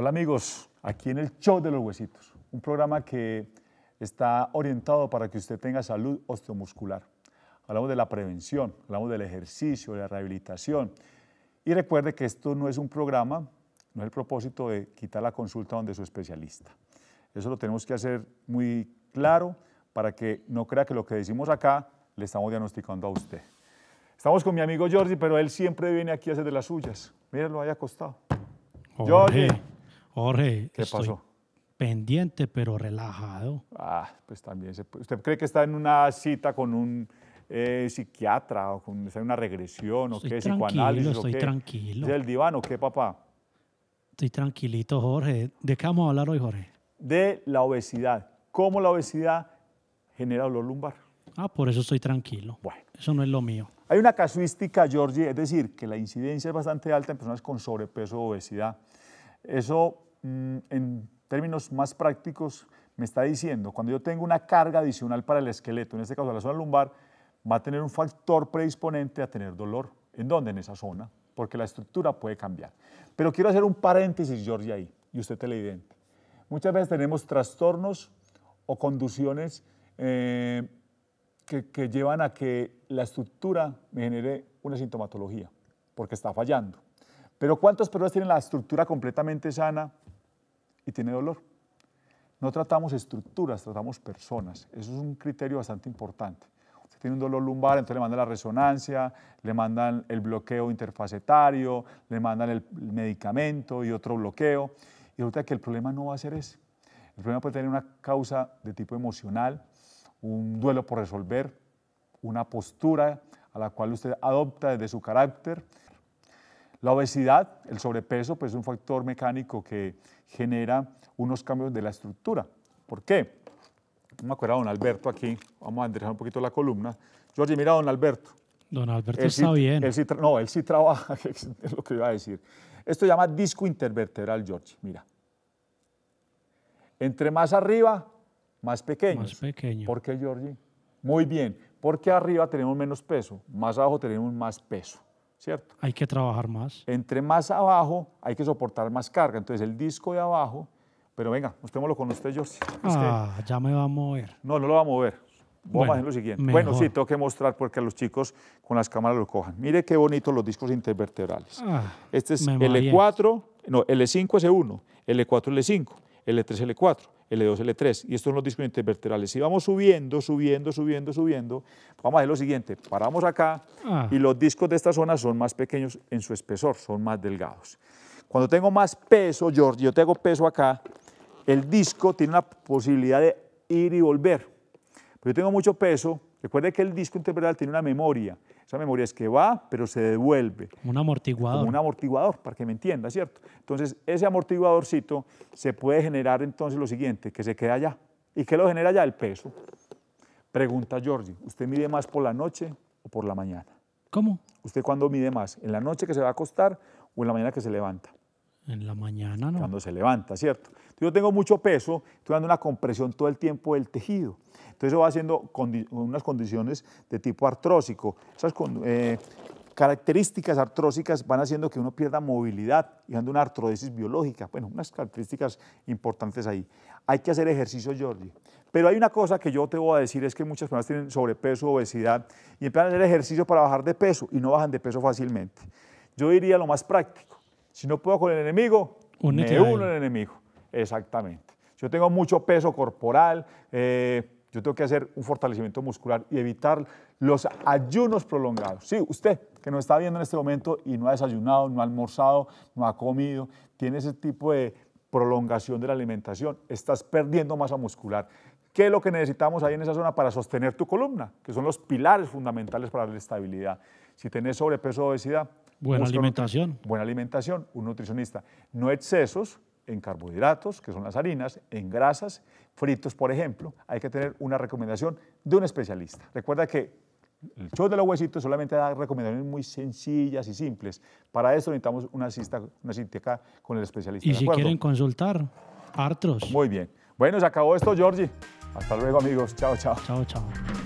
Hola amigos, aquí en el Show de los Huesitos, un programa que está orientado para que usted tenga salud osteomuscular. Hablamos de la prevención, hablamos del ejercicio, de la rehabilitación. Y recuerde que esto no es un programa, no es el propósito de quitar la consulta donde su especialista. Eso lo tenemos que hacer muy claro para que no crea que lo que decimos acá le estamos diagnosticando a usted. Estamos con mi amigo Jordi, pero él siempre viene aquí a hacer de las suyas. Míralo, ahí acostado. Jordi. Jorge, ¿qué pasó? Pendiente, pero relajado. Ah, pues también ¿Usted cree que está en una cita con un eh, psiquiatra o con está una regresión o qué? Psicoanálisis. Estoy tranquilo. ¿Es el diván o qué, papá? Estoy tranquilito, Jorge. ¿De qué vamos a hablar hoy, Jorge? De la obesidad. ¿Cómo la obesidad genera dolor lumbar? Ah, por eso estoy tranquilo. Bueno. Eso no es lo mío. Hay una casuística, Georgie, es decir, que la incidencia es bastante alta en personas con sobrepeso o obesidad. Eso, mm, en términos más prácticos, me está diciendo, cuando yo tengo una carga adicional para el esqueleto, en este caso la zona lumbar, va a tener un factor predisponente a tener dolor. ¿En dónde? En esa zona, porque la estructura puede cambiar. Pero quiero hacer un paréntesis, Jorge, ahí, y usted televidente. Muchas veces tenemos trastornos o conducciones eh, que llevan a que la estructura me genere una sintomatología, porque está fallando. Pero ¿cuántas personas tienen la estructura completamente sana y tiene dolor? No tratamos estructuras, tratamos personas. Eso es un criterio bastante importante. Usted tiene un dolor lumbar, entonces le mandan la resonancia, le mandan el bloqueo interfacetario, le mandan el medicamento y otro bloqueo. Y resulta que el problema no va a ser ese. El problema puede tener una causa de tipo emocional, un duelo por resolver, una postura a la cual usted adopta desde su carácter. La obesidad, el sobrepeso, pues es un factor mecánico que genera unos cambios de la estructura. ¿Por qué? Me acuerdo don Alberto aquí, vamos a enderezar un poquito la columna. Jorge, mira a don Alberto. Don Alberto está bien. no, él sí trabaja, es lo que iba a decir. Esto se llama disco intervertebral, George, mira. Entre más arriba, más pequeño. Más pequeño. ¿Por qué, Jorge? Muy bien, porque arriba tenemos menos peso, más abajo tenemos más peso. Hay que trabajar más. Entre más abajo hay que soportar más carga. Entonces el disco de abajo, pero venga, mostrémoslo con usted, George. Ah, ya me va a mover. No, no lo va a mover. Vamos bueno, a hacer lo siguiente. Bueno, sí, tengo que mostrar porque a los chicos con las cámaras lo cojan. Mire qué bonitos los discos intervertebrales. Ah, este es L4, no, L5, S1, L4, L5, L3, L4. L2, L3, y estos son los discos intervertebrales. Si vamos subiendo, subiendo, subiendo, subiendo, vamos a hacer lo siguiente, paramos acá ah. y los discos de esta zona son más pequeños en su espesor, son más delgados. Cuando tengo más peso, George, yo tengo peso acá, el disco tiene la posibilidad de ir y volver. Pero yo tengo mucho peso, recuerde que el disco intervertebral tiene una memoria, esa memoria es que va, pero se devuelve. Un amortiguador. un amortiguador, para que me entienda, ¿cierto? Entonces, ese amortiguadorcito se puede generar entonces lo siguiente, que se queda allá. ¿Y qué lo genera allá? El peso. Pregunta Georgie, ¿usted mide más por la noche o por la mañana? ¿Cómo? ¿Usted cuándo mide más? ¿En la noche que se va a acostar o en la mañana que se levanta? En la mañana, ¿no? Cuando se levanta, ¿cierto? Yo tengo mucho peso, estoy dando una compresión todo el tiempo del tejido. Entonces eso va haciendo unas condiciones de tipo artrósico. Esas eh, características artrósicas van haciendo que uno pierda movilidad y dando una artrodesis biológica. Bueno, unas características importantes ahí. Hay que hacer ejercicio, Jordi. Pero hay una cosa que yo te voy a decir, es que muchas personas tienen sobrepeso, obesidad, y empiezan a hacer ejercicio para bajar de peso y no bajan de peso fácilmente. Yo diría lo más práctico si no puedo con el enemigo, me uno al enemigo. Exactamente. yo tengo mucho peso corporal, eh, yo tengo que hacer un fortalecimiento muscular y evitar los ayunos prolongados. Sí, usted que nos está viendo en este momento y no ha desayunado, no ha almorzado, no ha comido, tiene ese tipo de prolongación de la alimentación, estás perdiendo masa muscular. ¿Qué es lo que necesitamos ahí en esa zona para sostener tu columna? Que son los pilares fundamentales para la estabilidad. Si tenés sobrepeso o obesidad, Buena alimentación. buena alimentación, un nutricionista. No excesos en carbohidratos, que son las harinas, en grasas, fritos, por ejemplo. Hay que tener una recomendación de un especialista. Recuerda que el show de los huesitos solamente da recomendaciones muy sencillas y simples. Para eso necesitamos una cita, una con el especialista. Y si quieren consultar, artros. Muy bien. Bueno, se acabó esto, Georgie. Hasta luego, amigos. Chao, chao. Chao, chao.